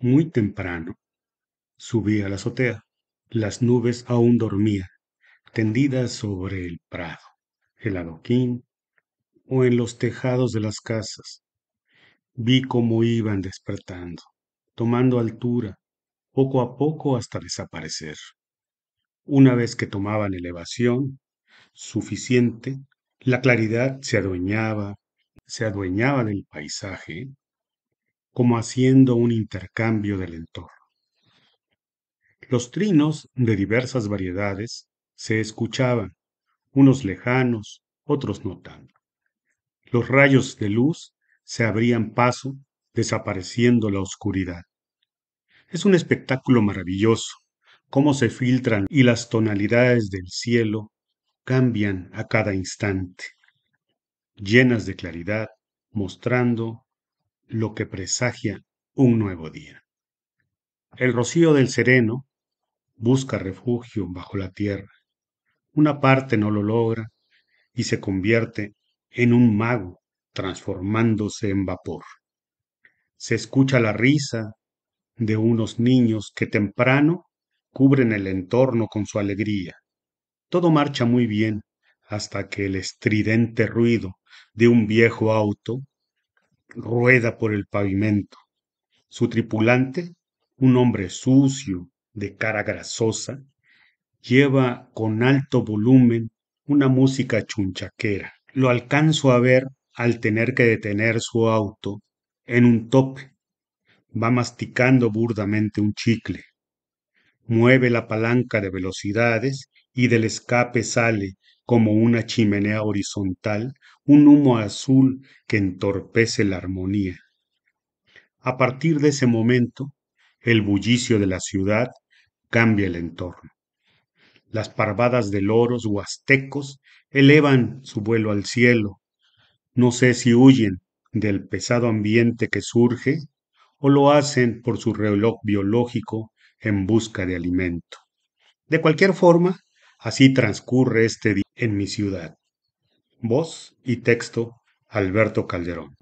muy temprano. Subí a la azotea. Las nubes aún dormían, tendidas sobre el prado, el adoquín o en los tejados de las casas. Vi cómo iban despertando, tomando altura, poco a poco hasta desaparecer. Una vez que tomaban elevación suficiente, la claridad se adueñaba, se adueñaba del paisaje como haciendo un intercambio del entorno. Los trinos de diversas variedades se escuchaban, unos lejanos, otros no tanto. Los rayos de luz se abrían paso, desapareciendo la oscuridad. Es un espectáculo maravilloso, cómo se filtran y las tonalidades del cielo cambian a cada instante, llenas de claridad, mostrando lo que presagia un nuevo día. El rocío del sereno busca refugio bajo la tierra. Una parte no lo logra y se convierte en un mago transformándose en vapor. Se escucha la risa de unos niños que temprano cubren el entorno con su alegría. Todo marcha muy bien hasta que el estridente ruido de un viejo auto rueda por el pavimento. Su tripulante, un hombre sucio, de cara grasosa, lleva con alto volumen una música chunchaquera. Lo alcanzo a ver al tener que detener su auto en un tope. Va masticando burdamente un chicle. Mueve la palanca de velocidades y del escape sale como una chimenea horizontal, un humo azul que entorpece la armonía. A partir de ese momento, el bullicio de la ciudad cambia el entorno. Las parvadas de loros huastecos elevan su vuelo al cielo. No sé si huyen del pesado ambiente que surge o lo hacen por su reloj biológico en busca de alimento. De cualquier forma, Así transcurre este día en mi ciudad. Voz y texto, Alberto Calderón.